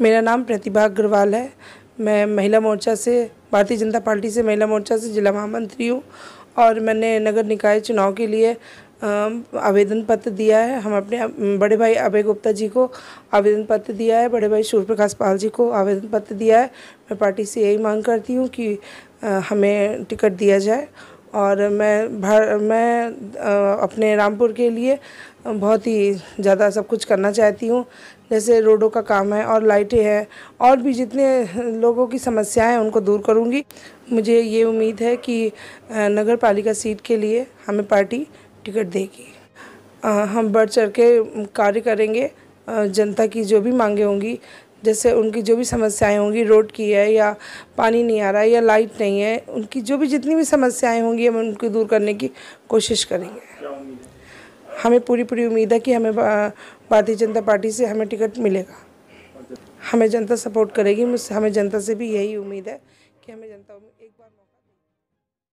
मेरा नाम प्रतिभा अग्रवाल है मैं महिला मोर्चा से भारतीय जनता पार्टी से महिला मोर्चा से जिला महामंत्री हूँ और मैंने नगर निकाय चुनाव के लिए आवेदन पत्र दिया है हम अपने बड़े भाई अभय गुप्ता जी को आवेदन पत्र दिया है बड़े भाई सूर्य प्रकाश पाल जी को आवेदन पत्र दिया है मैं पार्टी से यही मांग करती हूँ कि हमें टिकट दिया जाए और मैं भर मैं अपने रामपुर के लिए बहुत ही ज़्यादा सब कुछ करना चाहती हूँ जैसे रोडों का काम है और लाइटें हैं और भी जितने लोगों की समस्याएं हैं उनको दूर करूँगी मुझे ये उम्मीद है कि नगर पालिका सीट के लिए हमें पार्टी टिकट देगी हम बढ़ चढ़ के कार्य करेंगे जनता की जो भी मांगे होंगी जैसे उनकी जो भी समस्याएं होंगी रोड की है या पानी नहीं आ रहा है या लाइट नहीं है उनकी जो भी जितनी भी समस्याएं होंगी हम उनको दूर करने की कोशिश करेंगे हमें पूरी पूरी उम्मीद है कि हमें भारतीय जनता पार्टी से हमें टिकट मिलेगा अच्छा। हमें जनता सपोर्ट करेगी मुझसे हमें जनता से भी यही उम्मीद है कि हमें जनता एक बार